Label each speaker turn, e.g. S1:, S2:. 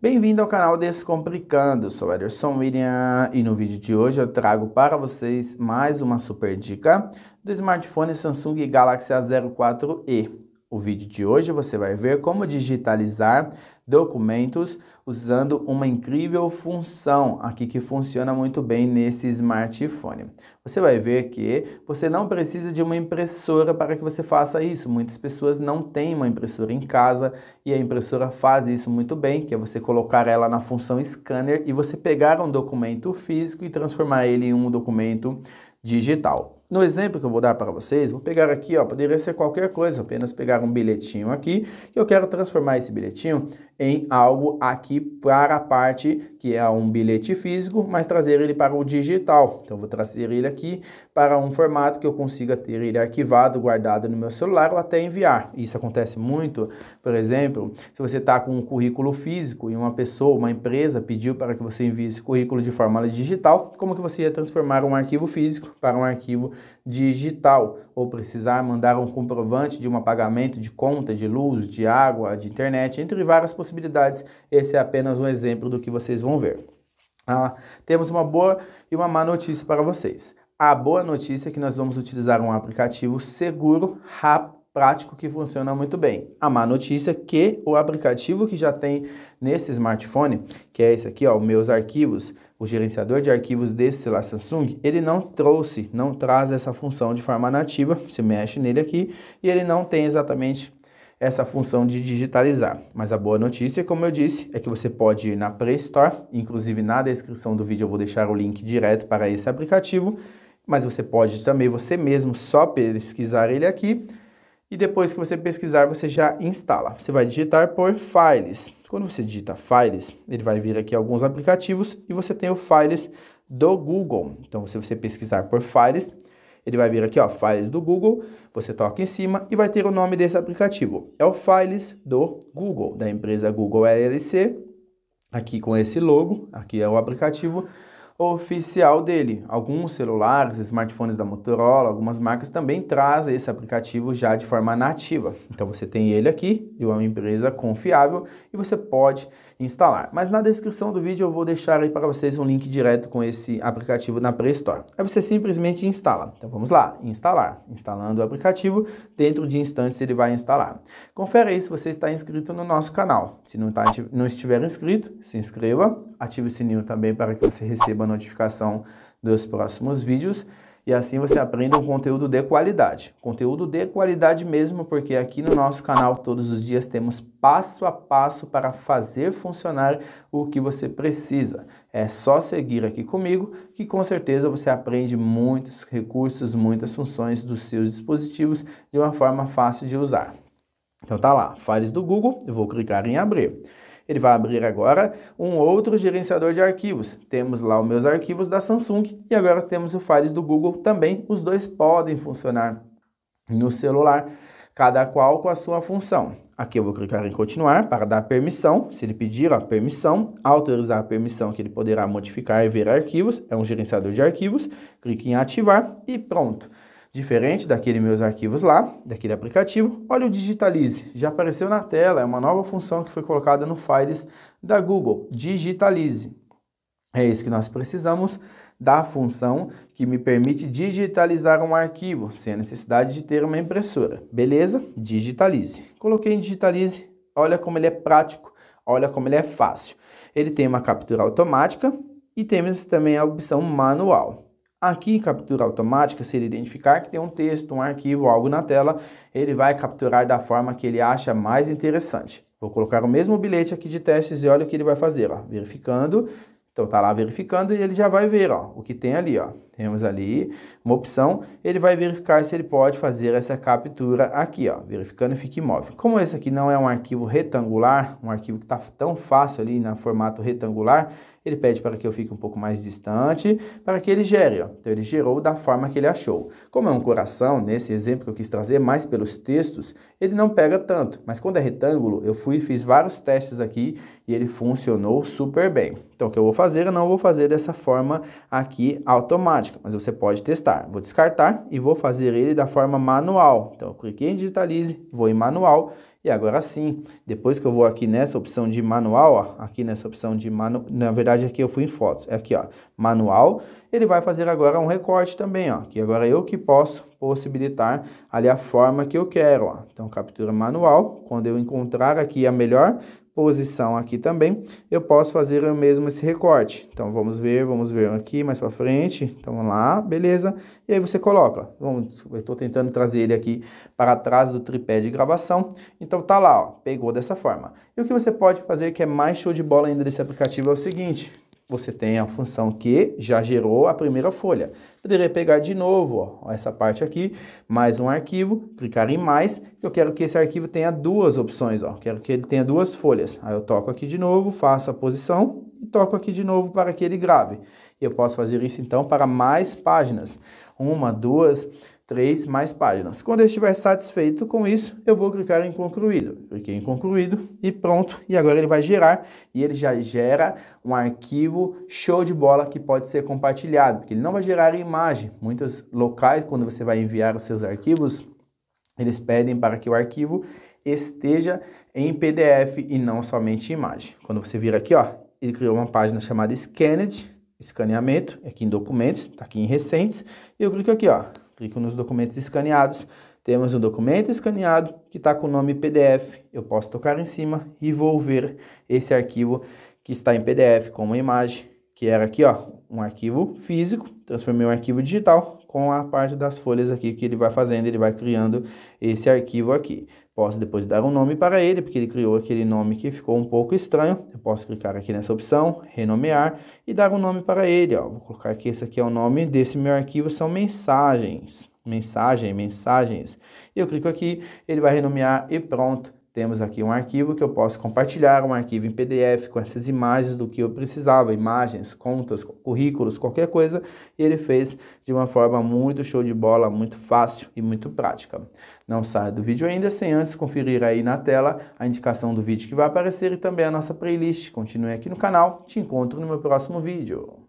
S1: Bem-vindo ao canal Descomplicando, sou Ederson William e no vídeo de hoje eu trago para vocês mais uma super dica do smartphone Samsung Galaxy A04e. O vídeo de hoje você vai ver como digitalizar documentos usando uma incrível função aqui que funciona muito bem nesse smartphone. Você vai ver que você não precisa de uma impressora para que você faça isso. Muitas pessoas não têm uma impressora em casa e a impressora faz isso muito bem, que é você colocar ela na função scanner e você pegar um documento físico e transformar ele em um documento digital. No exemplo que eu vou dar para vocês, vou pegar aqui, ó, poderia ser qualquer coisa, apenas pegar um bilhetinho aqui, que eu quero transformar esse bilhetinho em algo aqui para a parte que é um bilhete físico, mas trazer ele para o digital. Então, vou trazer ele aqui para um formato que eu consiga ter ele arquivado, guardado no meu celular ou até enviar. Isso acontece muito, por exemplo, se você está com um currículo físico e uma pessoa, uma empresa pediu para que você envie esse currículo de forma digital, como que você ia transformar um arquivo físico para um arquivo digital ou precisar mandar um comprovante de um pagamento de conta, de luz, de água, de internet, entre várias possibilidades. Esse é apenas um exemplo do que vocês vão ver. Ah, temos uma boa e uma má notícia para vocês. A boa notícia é que nós vamos utilizar um aplicativo seguro, rápido prático que funciona muito bem. A má notícia é que o aplicativo que já tem nesse smartphone, que é esse aqui, ó, meus arquivos, o gerenciador de arquivos desse celular Samsung, ele não trouxe, não traz essa função de forma nativa, você mexe nele aqui, e ele não tem exatamente essa função de digitalizar. Mas a boa notícia, como eu disse, é que você pode ir na Play Store, inclusive na descrição do vídeo eu vou deixar o link direto para esse aplicativo, mas você pode também você mesmo só pesquisar ele aqui e depois que você pesquisar, você já instala. Você vai digitar por Files. Quando você digita Files, ele vai vir aqui alguns aplicativos e você tem o Files do Google. Então, se você pesquisar por Files, ele vai vir aqui, ó, Files do Google, você toca em cima e vai ter o nome desse aplicativo. É o Files do Google, da empresa Google LLC, aqui com esse logo, aqui é o aplicativo, oficial dele. Alguns celulares, smartphones da Motorola, algumas marcas também trazem esse aplicativo já de forma nativa. Então você tem ele aqui, de é uma empresa confiável, e você pode instalar. Mas na descrição do vídeo eu vou deixar aí para vocês um link direto com esse aplicativo na Play Store. Aí você simplesmente instala. Então vamos lá, instalar. Instalando o aplicativo, dentro de instantes ele vai instalar. Confere aí se você está inscrito no nosso canal. Se não, tá, não estiver inscrito, se inscreva, ative o sininho também para que você receba notificação dos próximos vídeos e assim você aprende um conteúdo de qualidade. Conteúdo de qualidade mesmo, porque aqui no nosso canal todos os dias temos passo a passo para fazer funcionar o que você precisa. É só seguir aqui comigo que com certeza você aprende muitos recursos, muitas funções dos seus dispositivos de uma forma fácil de usar. Então tá lá, Fares do Google, eu vou clicar em abrir. Ele vai abrir agora um outro gerenciador de arquivos. Temos lá os meus arquivos da Samsung e agora temos o Files do Google também. Os dois podem funcionar no celular, cada qual com a sua função. Aqui eu vou clicar em continuar para dar permissão, se ele pedir a permissão, autorizar a permissão que ele poderá modificar e ver arquivos, é um gerenciador de arquivos, clique em ativar e pronto. Diferente daquele meus arquivos lá, daquele aplicativo, olha o Digitalize, já apareceu na tela, é uma nova função que foi colocada no Files da Google, Digitalize. É isso que nós precisamos da função que me permite digitalizar um arquivo, sem a necessidade de ter uma impressora. Beleza? Digitalize. Coloquei em Digitalize, olha como ele é prático, olha como ele é fácil. Ele tem uma captura automática e temos também a opção manual. Aqui em captura automática, se ele identificar que tem um texto, um arquivo, algo na tela, ele vai capturar da forma que ele acha mais interessante. Vou colocar o mesmo bilhete aqui de testes e olha o que ele vai fazer, ó, verificando. Então está lá verificando e ele já vai ver ó, o que tem ali, ó. Temos ali uma opção, ele vai verificar se ele pode fazer essa captura aqui, ó, verificando fica imóvel. Como esse aqui não é um arquivo retangular, um arquivo que está tão fácil ali no formato retangular, ele pede para que eu fique um pouco mais distante, para que ele gere, ó. Então ele gerou da forma que ele achou. Como é um coração, nesse exemplo que eu quis trazer, mais pelos textos, ele não pega tanto, mas quando é retângulo, eu fui fiz vários testes aqui e ele funcionou super bem. Então o que eu vou fazer, eu não vou fazer dessa forma aqui automática automática, mas você pode testar. Vou descartar e vou fazer ele da forma manual. Então, eu cliquei em digitalize, vou em manual e agora sim, depois que eu vou aqui nessa opção de manual, ó, aqui nessa opção de manual, na verdade aqui eu fui em fotos, é aqui ó, manual, ele vai fazer agora um recorte também, ó, que agora eu que posso possibilitar ali a forma que eu quero, ó. Então captura manual, quando eu encontrar aqui a melhor posição aqui também, eu posso fazer o mesmo esse recorte. Então, vamos ver, vamos ver aqui mais para frente. Então, vamos lá, beleza. E aí você coloca. Vamos, eu estou tentando trazer ele aqui para trás do tripé de gravação. Então, tá lá, ó, pegou dessa forma. E o que você pode fazer que é mais show de bola ainda desse aplicativo é o seguinte você tem a função que já gerou a primeira folha. Poderia pegar de novo ó, essa parte aqui, mais um arquivo, clicar em mais. Eu quero que esse arquivo tenha duas opções, ó. quero que ele tenha duas folhas. Aí eu toco aqui de novo, faço a posição e toco aqui de novo para que ele grave. Eu posso fazer isso então para mais páginas. Uma, duas, três mais páginas. Quando eu estiver satisfeito com isso, eu vou clicar em concluído. Cliquei em concluído e pronto. E agora ele vai gerar e ele já gera um arquivo show de bola que pode ser compartilhado. Porque ele não vai gerar imagem. Muitos locais, quando você vai enviar os seus arquivos, eles pedem para que o arquivo esteja em PDF e não somente imagem. Quando você vir aqui, ó, ele criou uma página chamada Scanned, escaneamento, aqui em documentos, está aqui em recentes, e eu clico aqui, ó, Clico nos documentos escaneados. Temos um documento escaneado que está com o nome PDF. Eu posso tocar em cima e vou ver esse arquivo que está em PDF, como imagem, que era aqui, ó, um arquivo físico. Transformei em um arquivo digital, com a parte das folhas aqui que ele vai fazendo, ele vai criando esse arquivo aqui. Posso depois dar um nome para ele, porque ele criou aquele nome que ficou um pouco estranho. Eu posso clicar aqui nessa opção, renomear e dar um nome para ele. Ó. Vou colocar que esse aqui é o nome desse meu arquivo, são mensagens. Mensagem, mensagens. E eu clico aqui, ele vai renomear e pronto temos aqui um arquivo que eu posso compartilhar, um arquivo em PDF com essas imagens do que eu precisava, imagens, contas, currículos, qualquer coisa, e ele fez de uma forma muito show de bola, muito fácil e muito prática. Não saia do vídeo ainda sem antes conferir aí na tela a indicação do vídeo que vai aparecer e também a nossa playlist. Continue aqui no canal, te encontro no meu próximo vídeo.